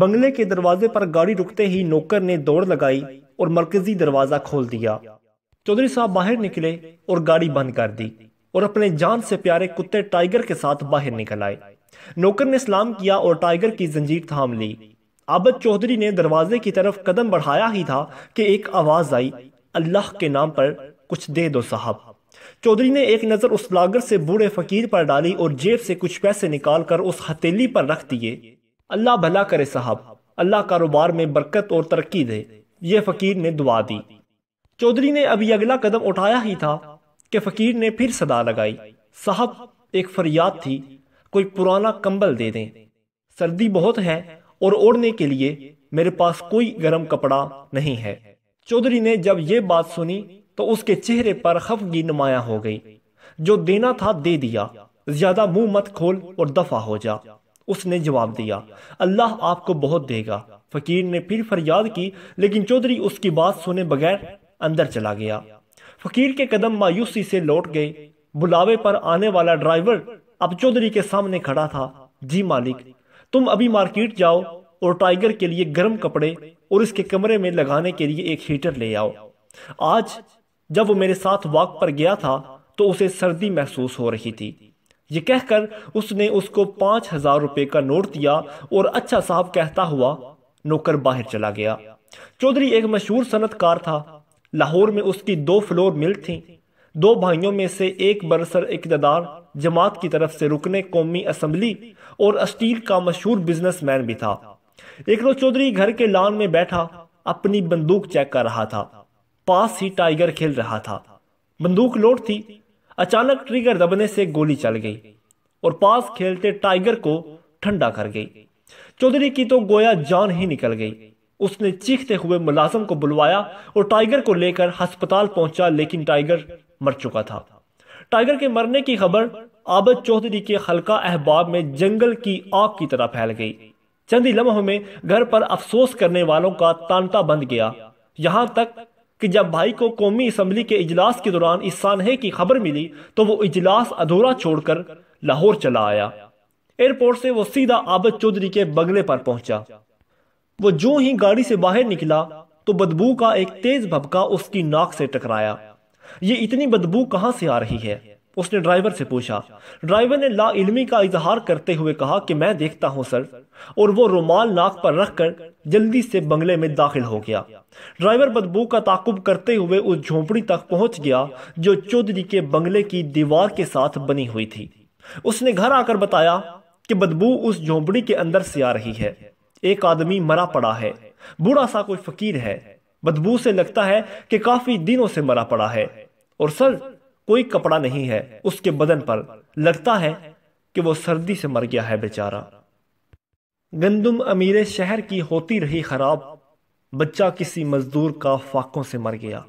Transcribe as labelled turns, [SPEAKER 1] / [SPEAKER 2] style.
[SPEAKER 1] بنگلے کے دروازے پر گاڑی رکتے ہی نوکر نے دوڑ لگائی اور مرکزی دروازہ کھول دیا چودری صاحب باہر نکلے اور گاڑی بند کر دی اور اپنے جان سے پیارے کتے ٹائگر کے ساتھ باہر نکل آئے نوکر نے سلام کیا اور ٹائگر کی زنجیر تھام لی عابد چودھری نے دروازے کی طرف قدم بڑھایا ہی تھا کہ ایک آواز آئی اللہ کے نام پر کچھ دے دو صاحب چودھری نے ایک نظر اس لاگر سے بوڑھے فقیر پر ڈالی اور جیب سے کچھ پیسے نکال کر اس ہتیلی پر رکھ دیے اللہ بھلا کرے صاحب اللہ کاروبار میں برکت اور ترقی دے یہ فقیر نے دعا دی چودری نے ابھی اگلا قدم اٹھایا ہی تھا کہ فقیر نے پھر صدا لگائی صاحب ایک فریاد تھی کوئی پرانا کمبل دے دیں سردی بہت ہے اور اوڑھنے کے لیے میرے پاس کوئی گرم کپڑا نہیں ہے چودری نے جب یہ بات سنی تو اس کے چہرے پر خفگی نمایاں ہو گئی جو دینا تھا دے دیا زیادہ منہ مت کھول اور دفع ہو جا اس نے جواب دیا اللہ آپ کو بہت دے گا فقیر نے پھر فریاد کی لیکن چودری اس کی بات سنے بغیر اندر چلا گیا فقیر کے قدم مایوسی سے لوٹ گئے بلاوے پر آنے والا ڈرائیور اب چودری کے سامنے کھڑا تھا جی مالک تم ابھی مارکیٹ جاؤ اور ٹائگر کے لیے گرم کپڑے اور اس کے کمرے میں لگانے کے لیے ایک ہیٹر لے آؤ آج جب وہ میرے ساتھ واک پر گیا تھا تو اسے سردی محسوس ہو رہی تھی یہ کہہ کر اس نے اس کو پانچ ہزار روپے کا نوٹ دیا اور اچھا صاحب کہتا ہوا نوکر باہر چلا گیا چودری ایک مشہور صنعت کار تھا لاہور میں اس کی دو فلور مل تھیں دو بھائیوں میں سے ایک برسر اقتدار جماعت کی طرف سے رکنے قومی اسمبلی اور اسٹیل کا مشہور بزنس مین بھی تھا ایک روز چودری گھر کے لان میں بیٹھا اپنی بندوق چیک کر رہا تھا پاس ہی ٹائگر کھیل رہا تھا بندوق لوٹ تھی اچانک ٹریگر دبنے سے گولی چل گئی اور پاس کھیلتے ٹائگر کو ٹھنڈا کر گئی چودری کی تو گویا جان ہی نکل گئی اس نے چیختے ہوئے ملازم کو بلوایا اور ٹائگر کو لے کر ہسپتال پہنچا لیکن ٹائگر مر چکا تھا ٹائگر کے مرنے کی خبر عابد چودری کے خلقہ احباب میں جنگل کی آگ کی طرح پھیل گئی چند لمحوں میں گھر پر افسوس کرنے والوں کا تانتا بند گیا یہاں تک کہ جب بھائی کو قومی اسمبلی کے اجلاس کے دوران اس سانحے کی خبر ملی تو وہ اجلاس ادھورا چھوڑ کر لاہور چلا آیا ایئرپورٹ سے وہ سیدھا عابد چودری کے بگلے پر پہنچا وہ جو ہی گاڑی سے باہر نکلا تو بدبو کا ایک تیز بھبکا اس کی ناک سے ٹکرایا یہ اتنی بدبو کہاں سے آ رہی ہے اس نے ڈرائیور سے پوچھا ڈرائیور نے لا علمی کا اظہار کرتے ہوئے کہا کہ میں دیکھتا ہوں سر اور وہ رومال ناک پر رکھ کر جلدی سے بنگلے میں داخل ہو گیا ڈرائیور بدبو کا تعقب کرتے ہوئے اس جھونپڑی تک پہنچ گیا جو چودری کے بنگلے کی دیوار کے ساتھ بنی ہوئی تھی اس نے گھر آ کر بتایا کہ بدبو اس جھونپڑی کے اندر سے آ رہی ہے ایک آدمی مرا پڑا ہے بوڑھا سا کوئی فقیر ہے بدبو سے لگتا ہے کہ کافی دنوں سے مرا پڑا ہے اور سر کوئی کپڑا نہیں ہے اس کے بدن پر لگتا ہے کہ وہ سردی سے مر گیا ہے بیچارہ گندم امیر شہر کی ہوتی رہی خراب بچہ کسی مزدور کا فاقوں سے مر گیا